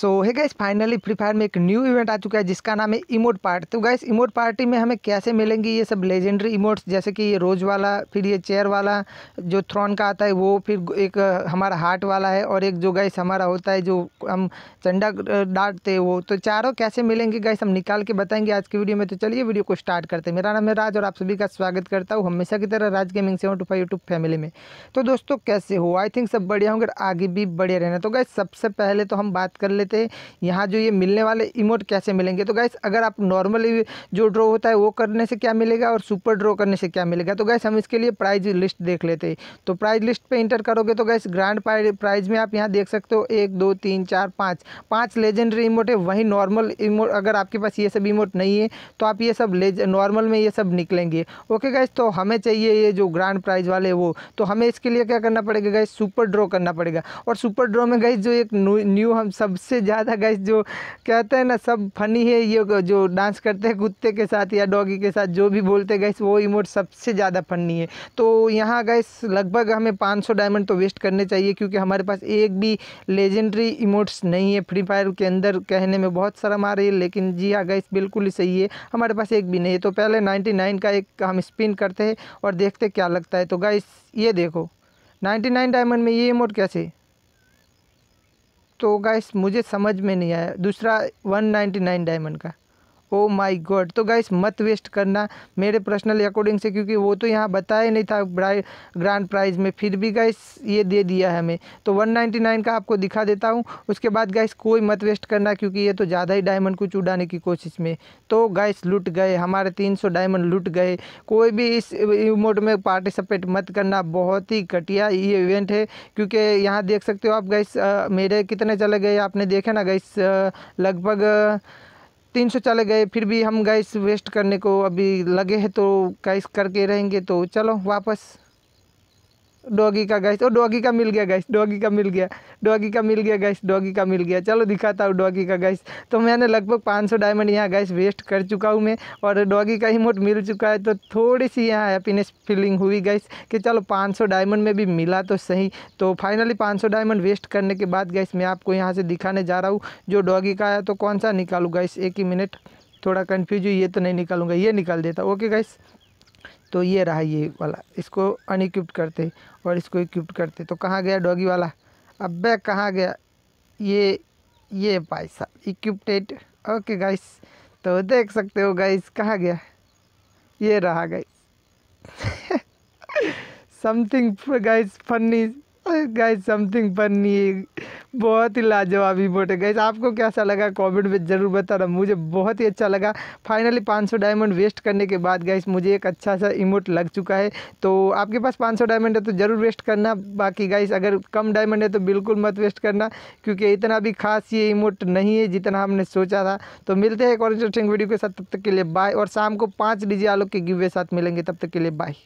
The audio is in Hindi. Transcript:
सो है गैस फाइनली फ्री फायर में एक न्यू इवेंट आ चुका है जिसका नाम है इमोट पार्टी तो गैस इमोट पार्टी में हमें कैसे मिलेंगी ये सब लेजेंडरी इमोट्स जैसे कि ये रोज वाला फिर ये चेयर वाला जो थ्रॉन का आता है वो फिर एक हमारा हार्ट वाला है और एक जो गैस हमारा होता है जो हम चंडा डांटते हैं वो तो चारों कैसे मिलेंगे गैस हम निकाल के बताएंगे आज की वीडियो में तो चलिए वीडियो को स्टार्ट करते हैं मेरा नाम है राज और आप सभी का स्वागत करता हूँ हमेशा की तरह Raj gaming seven two five YouTube family में तो दोस्तों कैसे हो आई थिंक सब बढ़िया होंगे आगे भी बढ़िया रहना तो गैस सबसे पहले तो हम बात कर लेते लेते हैं यहाँ जो ये मिलने वाले इमोट कैसे मिलेंगे तो गैस अगर आप नॉर्मली जो ड्रॉ होता है वो करने से क्या मिलेगा और सुपर ड्रॉ करने से क्या मिलेगा तो गैस हम इसके लिए प्राइज लिस्ट देख लेते हैं तो प्राइज लिस्ट पर इंटर करोगे तो गैस ग्रांड प्राइज में आप यहाँ देख सकते हो एक दो तीन चार पाँच पाँच लेजेंडरी इमोट है वहीं नॉर्मल इमोट अगर आपके पास ये सब इमोट नहीं है तो आप ये सब नॉर्मल में ये सब निकलेंगे ओके गैस तो हमें चाहिए ये जो ग्रांड प्राइज वाले वो तो हमें इसके लिए क्या करना पड़ेगा गैस सुपर ड्रॉ करना पड़ेगा और सुपर ड्रॉ में गई जो एक न्यू हम सबसे सबसे ज़्यादा गैस जो कहते हैं ना सब फनी है ये जो डांस करते हैं कुत्ते के साथ या डॉगी के साथ जो भी बोलते हैं गैस वो इमोट सबसे ज़्यादा फनी है तो यहाँ गैस लगभग हमें पाँच डायमंड तो वेस्ट करने चाहिए क्योंकि हमारे पास एक भी लेजेंडरी इमोट्स नहीं है फ्री फायर के अंदर कहने में बहुत शर्म आ रही है लेकिन जी हाँ गैस बिल्कुल ही सही है हमारे पास एक भी नहीं है तो पहले 99 का एक हम स्पिन करते हैं और देखते क्या लगता है तो गैस ये देखो 99 डायमंड में ये इमोट कैसे तो गाइस मुझे समझ में नहीं आया दूसरा वन नाइन्टी नाइन डायमंड का ओ माय गॉड तो गाइस मत वेस्ट करना मेरे पर्सनल अकॉर्डिंग से क्योंकि वो तो यहाँ बताया नहीं था ग्रांड प्राइज़ में फिर भी गाइस ये दे दिया है हमें तो 199 का आपको दिखा देता हूँ उसके बाद गाइस कोई मत वेस्ट करना क्योंकि ये तो ज़्यादा ही डायमंड कुछ उड़ाने की कोशिश में तो गाइस लूट गए हमारे तीन डायमंड लुट गए कोई भी इस इमोट में पार्टिसिपेट मत करना बहुत ही घटिया ये इवेंट है क्योंकि यहाँ देख सकते हो आप गाइस मेरे कितने चले गए आपने देखे ना गाइस लगभग तीन सौ चले गए फिर भी हम गैस वेस्ट करने को अभी लगे हैं तो गैस करके रहेंगे तो चलो वापस डॉगी का गैस ओ डॉगी का मिल गया गैस डॉगी का मिल गया डॉगी का मिल गया गैस डॉगी का मिल गया चलो दिखाता हूँ डॉगी का गैस तो मैंने लगभग 500 डायमंड यहाँ गैस वेस्ट कर चुका हूँ मैं और डॉगी का ही मोट मिल चुका है तो थोड़ी सी यहाँ हैप्पीनेस फीलिंग हुई गैस कि चलो सौ डायमंड में भी मिला तो सही तो फाइनली सौ डायमंड वेस्ट करने के बाद गैस मैं आपको यहाँ से दिखाने जा रहा हूँ जो डॉगी का है तो कौन सा निकालूँ गैस एक ही मिनट थोड़ा कन्फ्यूज हुई ये तो नहीं निकालूंगा ये निकाल देता ओके गैस तो ये रहा ये वाला इसको अनइक्विप्ट करते और इसको इक्विप्ट करते तो कहाँ गया डॉगी वाला अबे कहाँ गया ये ये भाई साहब इक्विप्टेड ओके गाइस तो देख सकते हो गाइस कहाँ गया ये रहा guys something guys funny guys something funny बहुत ही लाजवाब इमोट है गैस आपको कैसा लगा कमेंट में ज़रूर बताना मुझे बहुत ही अच्छा लगा फाइनली 500 डायमंड वेस्ट करने के बाद गैस मुझे एक अच्छा सा इमोट लग चुका है तो आपके पास 500 डायमंड है तो ज़रूर वेस्ट करना बाकी गैस अगर कम डायमंड है तो बिल्कुल मत वेस्ट करना क्योंकि इतना भी खास ये इमोट नहीं है जितना हमने सोचा था तो मिलते हैं एक और इंटरेस्टिंग वीडियो के साथ तब तक के लिए बाय और शाम को पाँच डिजी आलोक के गिवे साथ मिलेंगे तब तक के लिए बाय